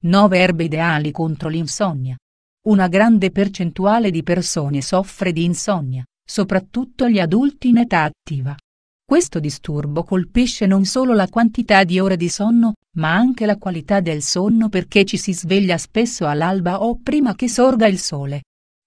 9 erbe ideali contro l'insonnia. Una grande percentuale di persone soffre di insonnia, soprattutto gli adulti in età attiva. Questo disturbo colpisce non solo la quantità di ore di sonno, ma anche la qualità del sonno perché ci si sveglia spesso all'alba o prima che sorga il sole.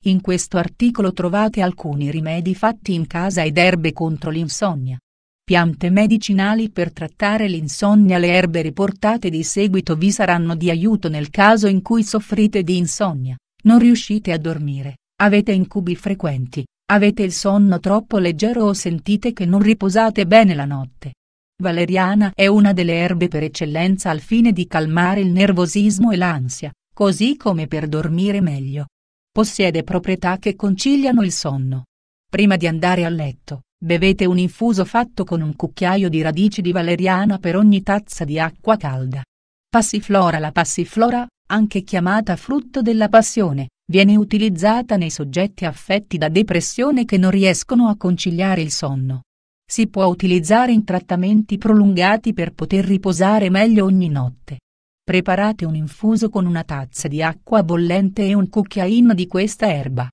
In questo articolo trovate alcuni rimedi fatti in casa ed erbe contro l'insonnia. Piante medicinali per trattare l'insonnia Le erbe riportate di seguito vi saranno di aiuto nel caso in cui soffrite di insonnia, non riuscite a dormire, avete incubi frequenti, avete il sonno troppo leggero o sentite che non riposate bene la notte. Valeriana è una delle erbe per eccellenza al fine di calmare il nervosismo e l'ansia, così come per dormire meglio. Possiede proprietà che conciliano il sonno. Prima di andare a letto, Bevete un infuso fatto con un cucchiaio di radici di valeriana per ogni tazza di acqua calda. Passiflora La passiflora, anche chiamata frutto della passione, viene utilizzata nei soggetti affetti da depressione che non riescono a conciliare il sonno. Si può utilizzare in trattamenti prolungati per poter riposare meglio ogni notte. Preparate un infuso con una tazza di acqua bollente e un cucchiaino di questa erba.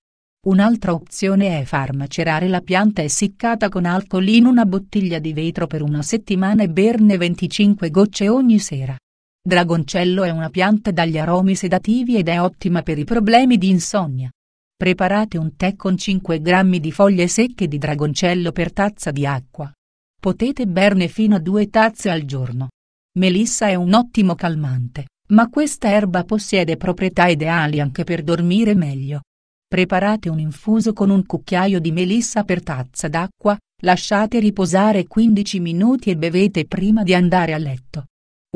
Un'altra opzione è far macerare la pianta essiccata con alcol in una bottiglia di vetro per una settimana e berne 25 gocce ogni sera. Dragoncello è una pianta dagli aromi sedativi ed è ottima per i problemi di insonnia. Preparate un tè con 5 grammi di foglie secche di dragoncello per tazza di acqua. Potete berne fino a due tazze al giorno. Melissa è un ottimo calmante, ma questa erba possiede proprietà ideali anche per dormire meglio. Preparate un infuso con un cucchiaio di melissa per tazza d'acqua, lasciate riposare 15 minuti e bevete prima di andare a letto.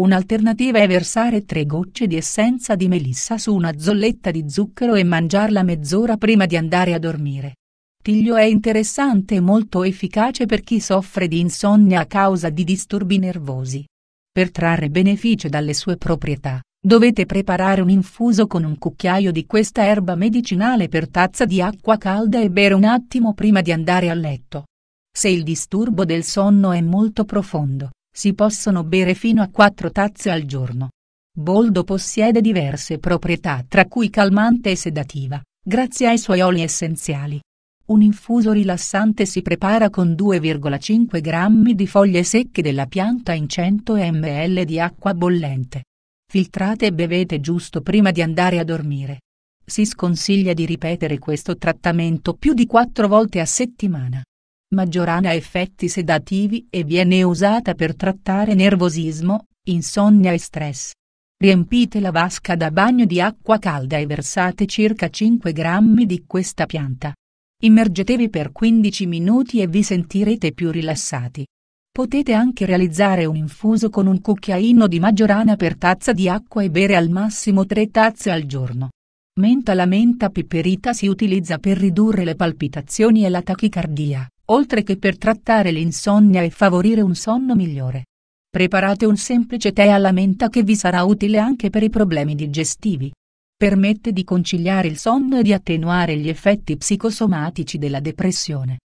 Un'alternativa è versare tre gocce di essenza di melissa su una zolletta di zucchero e mangiarla mezz'ora prima di andare a dormire. Tiglio è interessante e molto efficace per chi soffre di insonnia a causa di disturbi nervosi. Per trarre beneficio dalle sue proprietà, Dovete preparare un infuso con un cucchiaio di questa erba medicinale per tazza di acqua calda e bere un attimo prima di andare a letto. Se il disturbo del sonno è molto profondo, si possono bere fino a 4 tazze al giorno. Boldo possiede diverse proprietà tra cui calmante e sedativa, grazie ai suoi oli essenziali. Un infuso rilassante si prepara con 2,5 g di foglie secche della pianta in 100 ml di acqua bollente. Filtrate e bevete giusto prima di andare a dormire. Si sconsiglia di ripetere questo trattamento più di quattro volte a settimana. Maggiorana ha effetti sedativi e viene usata per trattare nervosismo, insonnia e stress. Riempite la vasca da bagno di acqua calda e versate circa 5 grammi di questa pianta. Immergetevi per 15 minuti e vi sentirete più rilassati. Potete anche realizzare un infuso con un cucchiaino di maggiorana per tazza di acqua e bere al massimo tre tazze al giorno. Menta La menta piperita si utilizza per ridurre le palpitazioni e la tachicardia, oltre che per trattare l'insonnia e favorire un sonno migliore. Preparate un semplice tè alla menta che vi sarà utile anche per i problemi digestivi. Permette di conciliare il sonno e di attenuare gli effetti psicosomatici della depressione.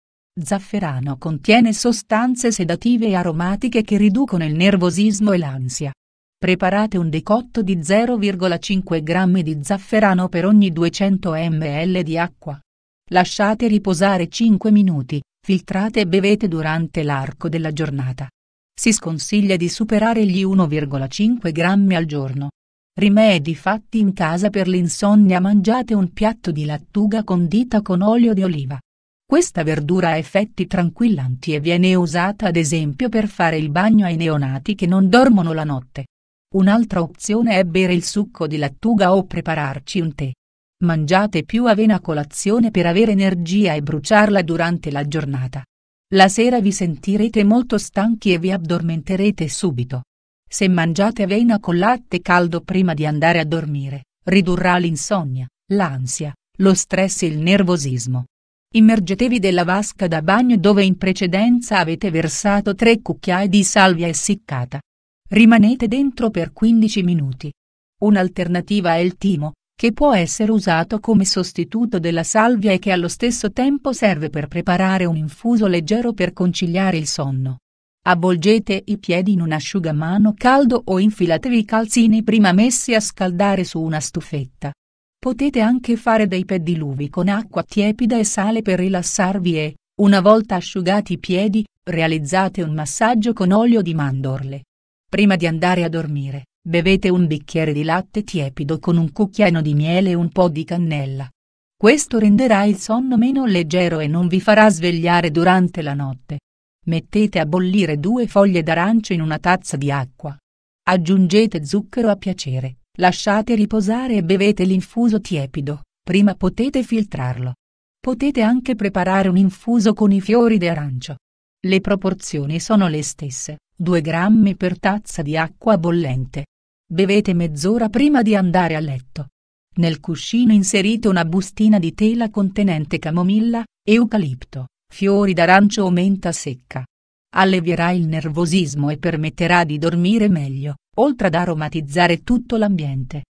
Zafferano contiene sostanze sedative e aromatiche che riducono il nervosismo e l'ansia. Preparate un decotto di 0,5 g di zafferano per ogni 200 ml di acqua. Lasciate riposare 5 minuti, filtrate e bevete durante l'arco della giornata. Si sconsiglia di superare gli 1,5 g al giorno. Rimedi fatti in casa per l'insonnia Mangiate un piatto di lattuga condita con olio di oliva. Questa verdura ha effetti tranquillanti e viene usata ad esempio per fare il bagno ai neonati che non dormono la notte. Un'altra opzione è bere il succo di lattuga o prepararci un tè. Mangiate più avena a colazione per avere energia e bruciarla durante la giornata. La sera vi sentirete molto stanchi e vi addormenterete subito. Se mangiate avena con latte caldo prima di andare a dormire, ridurrà l'insonnia, l'ansia, lo stress e il nervosismo immergetevi della vasca da bagno dove in precedenza avete versato tre cucchiai di salvia essiccata. Rimanete dentro per 15 minuti. Un'alternativa è il timo, che può essere usato come sostituto della salvia e che allo stesso tempo serve per preparare un infuso leggero per conciliare il sonno. Avvolgete i piedi in un asciugamano caldo o infilatevi i calzini prima messi a scaldare su una stufetta. Potete anche fare dei pediluvi con acqua tiepida e sale per rilassarvi e, una volta asciugati i piedi, realizzate un massaggio con olio di mandorle. Prima di andare a dormire, bevete un bicchiere di latte tiepido con un cucchiaino di miele e un po' di cannella. Questo renderà il sonno meno leggero e non vi farà svegliare durante la notte. Mettete a bollire due foglie d'arancio in una tazza di acqua. Aggiungete zucchero a piacere Lasciate riposare e bevete l'infuso tiepido, prima potete filtrarlo. Potete anche preparare un infuso con i fiori d'arancio. Le proporzioni sono le stesse, 2 grammi per tazza di acqua bollente. Bevete mezz'ora prima di andare a letto. Nel cuscino inserite una bustina di tela contenente camomilla, eucalipto, fiori d'arancio o menta secca allevierà il nervosismo e permetterà di dormire meglio, oltre ad aromatizzare tutto l'ambiente.